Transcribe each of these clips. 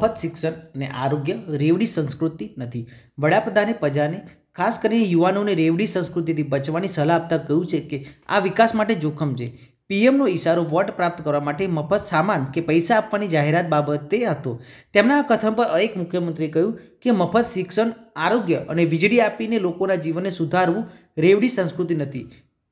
મફત શિક્ષણ અને આરોગ્ય રેવડી સંસ્કૃતિ નથી વડાપ્રધાને પ્રજાને ખાસ કરીને યુવાનોને રેવડી સંસ્કૃતિથી બચવાની સલાહ આપતા કહ્યું છે કે આ વિકાસ માટે જોખમ છે પીએમનો ઇશારો વોટ પ્રાપ્ત કરવા માટે મફત સામાન કે પૈસા આપવાની જાહેરાત બાબતે હતો તેમના કથન પર એક મુખ્યમંત્રીએ કહ્યું કે મફત શિક્ષણ આરોગ્ય અને વીજળી આપીને લોકોના જીવનને સુધારવું રેવડી સંસ્કૃતિ નથી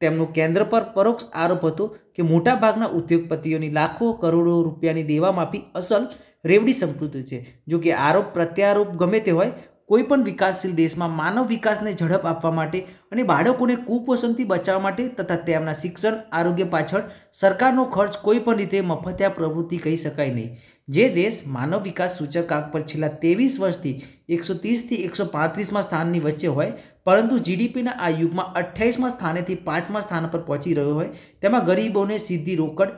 તેમનો કેન્દ્ર પર પરોક્ષ આરોપ હતો કે મોટાભાગના ઉદ્યોગપતિઓની લાખો કરોડો રૂપિયાની દેવામાફી અસલ રેવડી સંસ્કૃતિ છે જો કે આરોપ પ્રત્યારોપ ગમે તે હોય કોઈપણ વિકાસશીલ દેશમાં માનવ વિકાસને ઝડપ આપવા માટે અને બાળકોને કુપોષણથી બચાવવા માટે તથા તેમના શિક્ષણ આરોગ્ય પાછળ સરકારનો ખર્ચ કોઈપણ રીતે મફતિયા પ્રવૃત્તિ કહી શકાય નહીં જે દેશ માનવ વિકાસ સૂચકાંક પર છેલ્લા ત્રેવીસ વર્ષથી એકસો ત્રીસથી એકસો પાંત્રીસમાં સ્થાનની વચ્ચે હોય પરંતુ જીડીપીના આ યુગમાં અઠ્યાવીસમાં સ્થાનેથી પાંચમા સ્થાન પર પહોંચી રહ્યો હોય તેમાં ગરીબોને સીધી રોકડ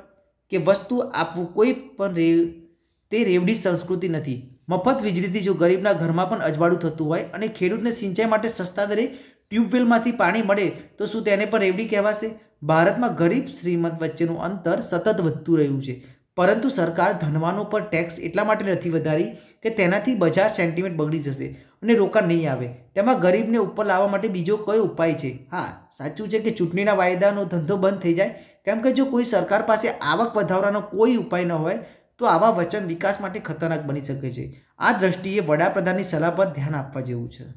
કે વસ્તુ આપવું કોઈ પણ તે રેવડી સંસ્કૃતિ નથી મફત વીજળીથી જો ગરીબના ઘરમાં પણ અજવાળું થતું હોય અને ખેડૂતને સિંચાઈ માટે સસ્તા દરે ટ્યુબવેલમાંથી પાણી મળે તો શું તેને પણ રેવડી કહેવાશે ભારતમાં ગરીબ શ્રીમંત વચ્ચેનું અંતર સતત વધતું રહ્યું છે પરંતુ સરકાર ધનવાનો પર ટેક્સ એટલા માટે નથી વધારી કે તેનાથી બજાર સેન્ટિમેન્ટ બગડી જશે અને રોકાણ નહીં આવે તેમાં ગરીબને ઉપર લાવવા માટે બીજો કયો ઉપાય છે હા સાચું છે કે ચૂંટણીના વાયદાનો ધંધો બંધ થઈ જાય કેમ કે જો કોઈ સરકાર પાસે આવક વધારવાનો કોઈ ઉપાય ન હોય તો આવા વચન વિકાસ માટે ખતરનાક બની શકે છે આ દૃષ્ટિએ વડાપ્રધાનની સલાહ પર ધ્યાન આપવા જેવું છે